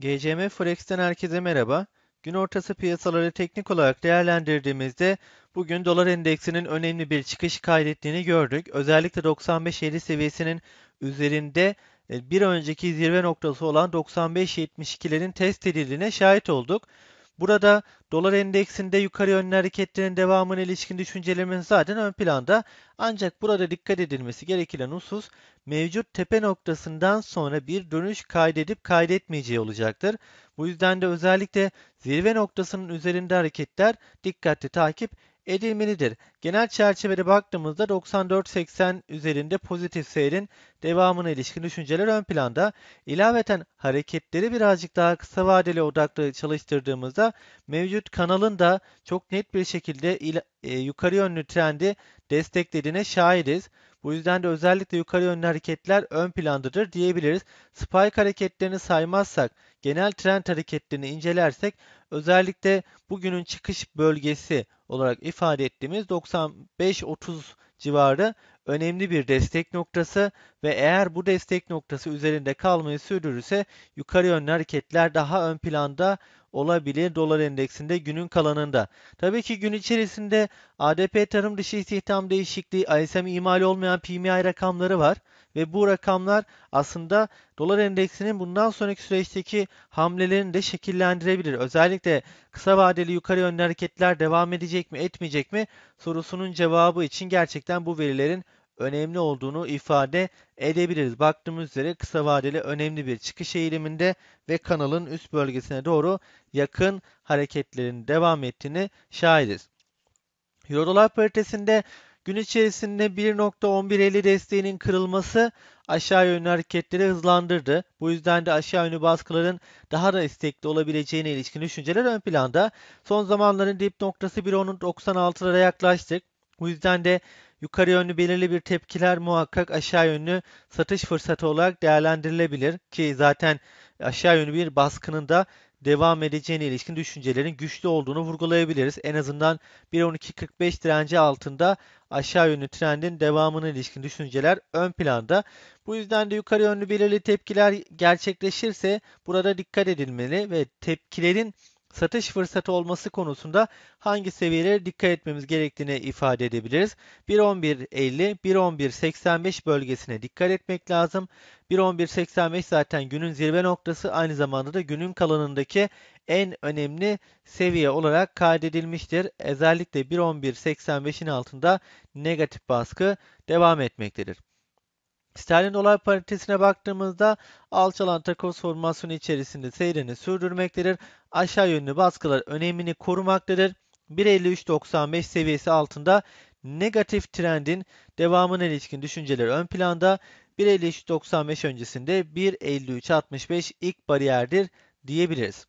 GCM Forex'ten herkese merhaba. Gün ortası piyasaları teknik olarak değerlendirdiğimizde bugün dolar endeksinin önemli bir çıkış kaydettiğini gördük. Özellikle 95.50 seviyesinin üzerinde e, bir önceki zirve noktası olan 95.72'lerin test edildiğine şahit olduk. Burada dolar endeksinde yukarı yönlü hareketlerin devamına ilişkin düşüncelerimiz zaten ön planda. Ancak burada dikkat edilmesi gereken husus mevcut tepe noktasından sonra bir dönüş kaydedip kaydetmeyeceği olacaktır. Bu yüzden de özellikle zirve noktasının üzerinde hareketler dikkatli takip edilmelidir. Genel çerçevede baktığımızda 94-80 üzerinde pozitif seyrin devamına ilişkin düşünceler ön planda. İlaveten hareketleri birazcık daha kısa vadeli odaklı çalıştırdığımızda mevcut kanalın da çok net bir şekilde e, yukarı yönlü trendi desteklediğine şahidiz. Bu yüzden de özellikle yukarı yönlü hareketler ön plandadır diyebiliriz. Spike hareketlerini saymazsak, genel trend hareketlerini incelersek özellikle bugünün çıkış bölgesi olarak ifade ettiğimiz 95-30 civarı önemli bir destek noktası ve eğer bu destek noktası üzerinde kalmayı sürdürürse yukarı yönlü hareketler daha ön planda olabilir dolar endeksinde günün kalanında. Tabii ki gün içerisinde ADP tarım dışı istihdam değişikliği, ISM imal olmayan PMI rakamları var ve bu rakamlar aslında dolar endeksinin bundan sonraki süreçteki hamlelerini de şekillendirebilir. Özellikle kısa vadeli yukarı yönlü hareketler devam edecek mi etmeyecek mi sorusunun cevabı için gerçekten bu verilerin önemli olduğunu ifade edebiliriz. Baktığımız üzere kısa vadeli önemli bir çıkış eğiliminde ve kanalın üst bölgesine doğru yakın hareketlerin devam ettiğini şahidiz. euro paritesinde gün içerisinde 1.1150 desteğinin kırılması aşağı yönlü hareketleri hızlandırdı. Bu yüzden de aşağı yönlü baskıların daha da istekli olabileceğine ilişkin düşünceler ön planda. Son zamanların dip noktası 1.96'lara yaklaştık. Bu yüzden de Yukarı yönlü belirli bir tepkiler muhakkak aşağı yönlü satış fırsatı olarak değerlendirilebilir ki zaten aşağı yönlü bir baskının da devam edeceğine ilişkin düşüncelerin güçlü olduğunu vurgulayabiliriz. En azından 1.12.45 direnci altında aşağı yönlü trendin devamına ilişkin düşünceler ön planda. Bu yüzden de yukarı yönlü belirli tepkiler gerçekleşirse burada dikkat edilmeli ve tepkilerin satış fırsatı olması konusunda hangi seviyelere dikkat etmemiz gerektiğini ifade edebiliriz. 1.11.50, 1.11.85 bölgesine dikkat etmek lazım. 1.11.85 zaten günün zirve noktası aynı zamanda da günün kalanındaki en önemli seviye olarak kaydedilmiştir. Özellikle 1.11.85'in altında negatif baskı devam etmektedir. Sterlin dolar paritesine baktığımızda alçalan takoz formasyonu içerisinde seyrini sürdürmektedir. Aşağı yönlü baskılar önemini korumaktadır. 1.53.95 seviyesi altında negatif trendin devamına ilişkin düşünceler ön planda. 1.53.95 öncesinde 1.53.65 ilk bariyerdir diyebiliriz.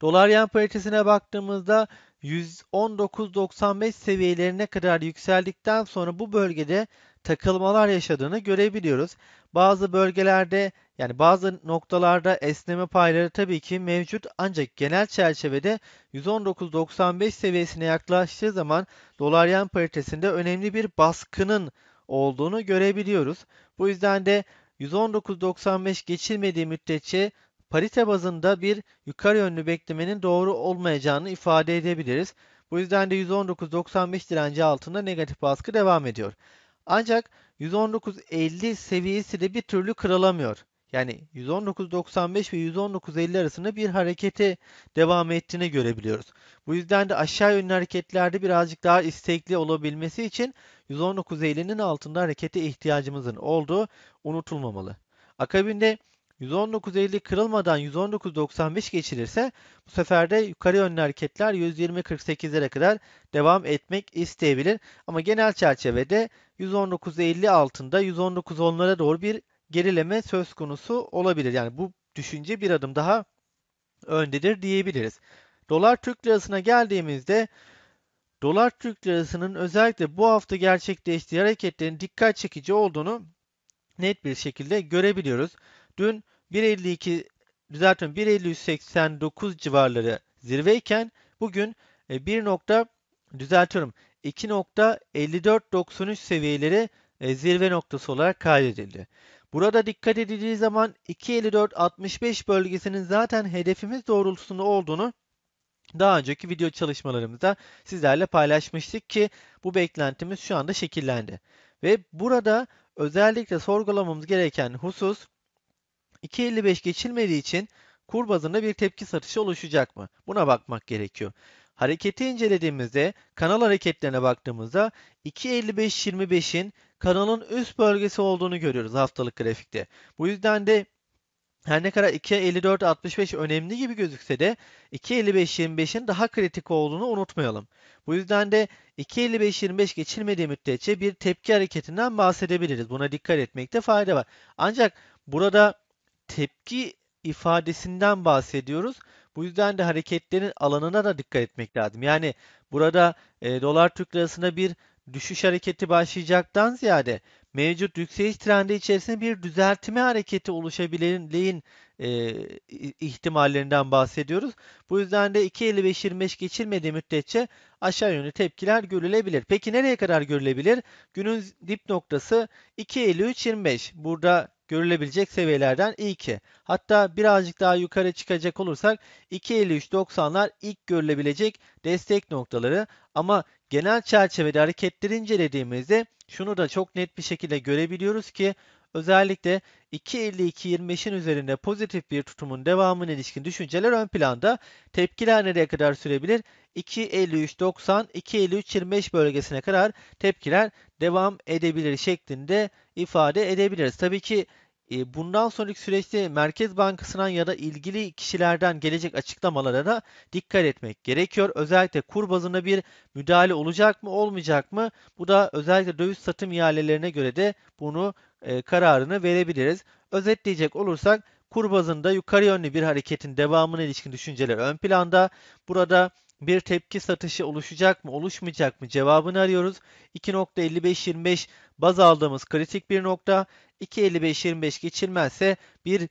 Dolar yen paritesine baktığımızda 119.95 seviyelerine kadar yükseldikten sonra bu bölgede takılmalar yaşadığını görebiliyoruz. Bazı bölgelerde yani bazı noktalarda esneme payları tabii ki mevcut ancak genel çerçevede 119.95 seviyesine yaklaştığı zaman dolar yen paritesinde önemli bir baskının olduğunu görebiliyoruz. Bu yüzden de 119.95 geçilmediği müddetçe parite bazında bir yukarı yönlü beklemenin doğru olmayacağını ifade edebiliriz. Bu yüzden de 119.95 direnci altında negatif baskı devam ediyor. Ancak 119.50 seviyesi de bir türlü kırılamıyor. Yani 119.95 ve 119.50 arasında bir harekete devam ettiğini görebiliyoruz. Bu yüzden de aşağı yönlü hareketlerde birazcık daha istekli olabilmesi için 119.50'nin altında harekete ihtiyacımızın olduğu unutulmamalı. Akabinde 119.50 kırılmadan 119.95 geçilirse bu sefer de yukarı yönlü hareketler 120.48'lere kadar devam etmek isteyebilir. Ama genel çerçevede 119.50 altında 119.10'lara doğru bir gerileme söz konusu olabilir. Yani bu düşünce bir adım daha öndedir diyebiliriz. Dolar Türk Lirası'na geldiğimizde Dolar Türk Lirası'nın özellikle bu hafta gerçekleştiği hareketlerin dikkat çekici olduğunu net bir şekilde görebiliyoruz. Dün 1.52 düzeltiyorum 1589 civarları zirveyken bugün 1 e, nokta düzeltiyorum 2.5493 seviyeleri e, zirve noktası olarak kaydedildi. Burada dikkat edildiği zaman 2.54-65 bölgesinin zaten hedefimiz doğrultusunda olduğunu daha önceki video çalışmalarımızda sizlerle paylaşmıştık ki bu beklentimiz şu anda şekillendi. Ve burada özellikle sorgulamamız gereken husus 2.55 geçilmediği için kur bazında bir tepki satışı oluşacak mı? Buna bakmak gerekiyor. Hareketi incelediğimizde kanal hareketlerine baktığımızda 2.55-25'in kanalın üst bölgesi olduğunu görüyoruz haftalık grafikte. Bu yüzden de her ne kadar 2.54-65 önemli gibi gözükse de 2.55-25'in daha kritik olduğunu unutmayalım. Bu yüzden de 2.55-25 geçilmediği müddetçe bir tepki hareketinden bahsedebiliriz. Buna dikkat etmekte fayda var. Ancak burada tepki ifadesinden bahsediyoruz. Bu yüzden de hareketlerin alanına da dikkat etmek lazım. Yani burada e, dolar Türk lirasına bir düşüş hareketi başlayacaktan ziyade mevcut yükseliş trendi içerisinde bir düzeltme hareketi oluşabilenliğin e, ihtimallerinden bahsediyoruz. Bu yüzden de 2.55-25 geçilmediği müddetçe aşağı yönlü tepkiler görülebilir. Peki nereye kadar görülebilir? Günün dip noktası 2.53-25. Burada görülebilecek seviyelerden ilki. Hatta birazcık daha yukarı çıkacak olursak 2.53.90'lar ilk görülebilecek destek noktaları ama genel çerçevede hareketleri incelediğimizde şunu da çok net bir şekilde görebiliyoruz ki özellikle 2.52-25'in üzerinde pozitif bir tutumun devamına ilişkin düşünceler ön planda. Tepkiler nereye kadar sürebilir? 2.53.90, 2.53.25 bölgesine kadar tepkiler devam edebilir şeklinde ifade edebiliriz. Tabii ki ee, bundan sonraki süreçte Merkez Bankası'ndan ya da ilgili kişilerden gelecek açıklamalara da dikkat etmek gerekiyor. Özellikle kur bazında bir müdahale olacak mı olmayacak mı? Bu da özellikle döviz satım ihalelerine göre de bunu e, kararını verebiliriz. Özetleyecek olursak kur bazında yukarı yönlü bir hareketin devamına ilişkin düşünceler ön planda. Burada bir tepki satışı oluşacak mı oluşmayacak mı cevabını arıyoruz. 2.55-25 baz aldığımız kritik bir nokta. 2.55-25 geçilmezse bir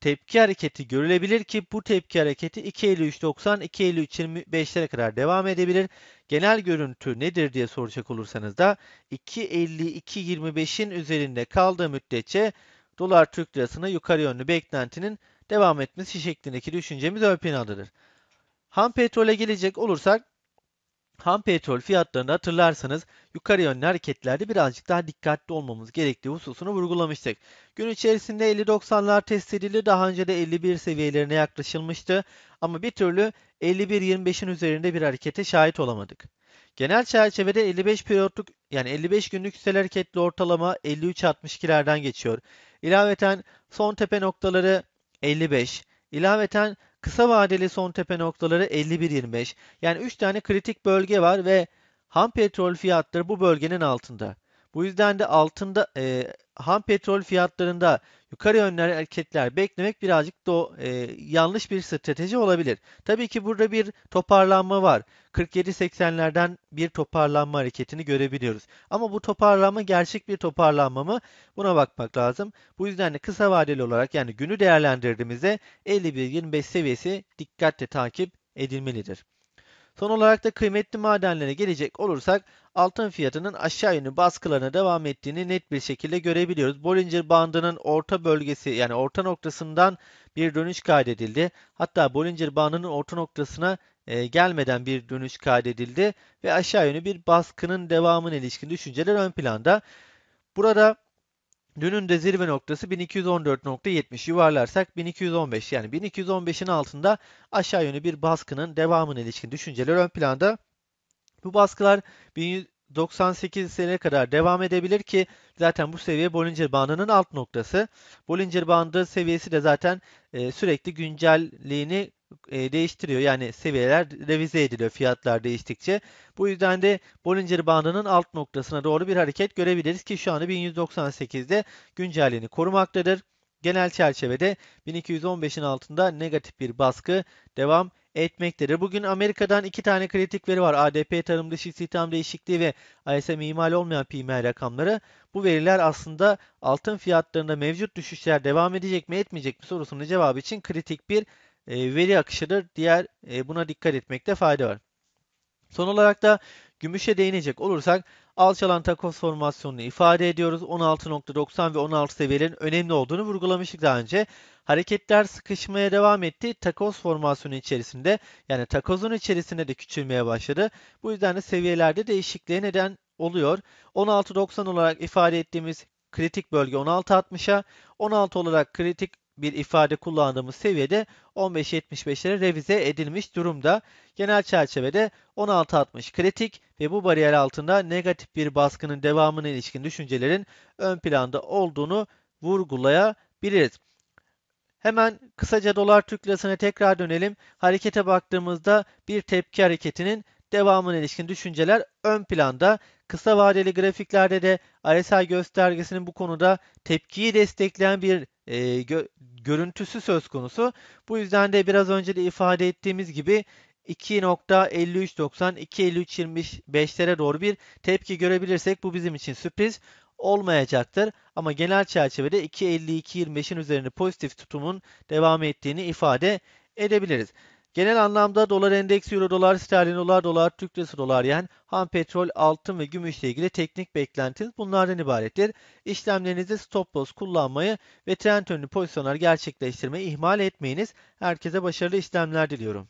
tepki hareketi görülebilir ki bu tepki hareketi 2.53.90 2.53.25'lere kadar devam edebilir. Genel görüntü nedir diye soracak olursanız da 2.52.25'in üzerinde kaldığı müddetçe dolar Türk lirasına yukarı yönlü beklentinin devam etmesi şeklindeki düşüncemiz ön planadır. Ham petrole gelecek olursak Ham petrol fiyatlarını hatırlarsanız yukarı yönlü hareketlerde birazcık daha dikkatli olmamız gerektiği hususunu vurgulamıştık. Gün içerisinde 50-90'lar test edildi. Daha önce de 51 seviyelerine yaklaşılmıştı. Ama bir türlü 51-25'in üzerinde bir harekete şahit olamadık. Genel çerçevede 55 periyotluk yani 55 günlük hissel hareketli ortalama 53-62'lerden geçiyor. İlaveten son tepe noktaları 55. İlaveten Kısa vadeli son tepe noktaları 51.25. Yani 3 tane kritik bölge var ve ham petrol fiyatları bu bölgenin altında. Bu yüzden de altında e, ham petrol fiyatlarında yukarı yönlü hareketler beklemek birazcık da e, yanlış bir strateji olabilir. Tabii ki burada bir toparlanma var. 47-80 47.80'lerden bir toparlanma hareketini görebiliyoruz. Ama bu toparlanma gerçek bir toparlanma mı? Buna bakmak lazım. Bu yüzden de kısa vadeli olarak yani günü değerlendirdiğimizde 51.25 seviyesi dikkatle takip edilmelidir. Son olarak da kıymetli madenlere gelecek olursak altın fiyatının aşağı yönlü baskılarına devam ettiğini net bir şekilde görebiliyoruz. Bollinger bandının orta bölgesi yani orta noktasından bir dönüş kaydedildi. Hatta Bollinger bandının orta noktasına e, gelmeden bir dönüş kaydedildi ve aşağı yönlü bir baskının devamına ilişkin düşünceler ön planda. Burada Dünün de zirve noktası 1214.70 yuvarlarsak 1215 yani 1215'in altında aşağı yönlü bir baskının devamına ilişkin düşünceler ön planda. Bu baskılar 1198 sene kadar devam edebilir ki zaten bu seviye Bollinger bandının alt noktası. Bollinger bandı seviyesi de zaten e, sürekli güncelliğini e, değiştiriyor. Yani seviyeler revize ediliyor fiyatlar değiştikçe. Bu yüzden de Bollinger bandının alt noktasına doğru bir hareket görebiliriz ki şu anda 1198'de güncelliğini korumaktadır. Genel çerçevede 1215'in altında negatif bir baskı devam etmektedir. Bugün Amerika'dan iki tane kritik veri var. ADP tarım dışı istihdam değişikliği ve ISM imal olmayan PMI rakamları. Bu veriler aslında altın fiyatlarında mevcut düşüşler devam edecek mi etmeyecek mi sorusunun cevabı için kritik bir e, veri akışıdır. Diğer e, buna dikkat etmekte fayda var. Son olarak da gümüşe değinecek olursak alçalan takos formasyonunu ifade ediyoruz. 16.90 ve 16 seviyelerin önemli olduğunu vurgulamıştık daha önce. Hareketler sıkışmaya devam etti. takos formasyonu içerisinde yani takozun içerisinde de küçülmeye başladı. Bu yüzden de seviyelerde değişikliğe neden oluyor. 16.90 olarak ifade ettiğimiz kritik bölge 16.60'a, 16 olarak kritik bir ifade kullandığımız seviyede 15.75'lere revize edilmiş durumda. Genel çerçevede 16.60 kritik ve bu bariyer altında negatif bir baskının devamına ilişkin düşüncelerin ön planda olduğunu vurgulayabiliriz. Hemen kısaca dolar Türk lirasına tekrar dönelim. Harekete baktığımızda bir tepki hareketinin devamına ilişkin düşünceler ön planda. Kısa vadeli grafiklerde de RSI göstergesinin bu konuda tepkiyi destekleyen bir e, gö görüntüsü söz konusu. Bu yüzden de biraz önce de ifade ettiğimiz gibi 2.5390 2.5325'lere doğru bir tepki görebilirsek bu bizim için sürpriz olmayacaktır. Ama genel çerçevede 2.52.25'in üzerinde pozitif tutumun devam ettiğini ifade edebiliriz. Genel anlamda dolar endeks, euro dolar, sterlin dolar, dolar, Türk lirası dolar yani ham petrol, altın ve gümüşle ilgili teknik beklentiniz bunlardan ibarettir. İşlemlerinizde stop loss kullanmayı ve trend önlü pozisyonlar gerçekleştirmeyi ihmal etmeyiniz. Herkese başarılı işlemler diliyorum.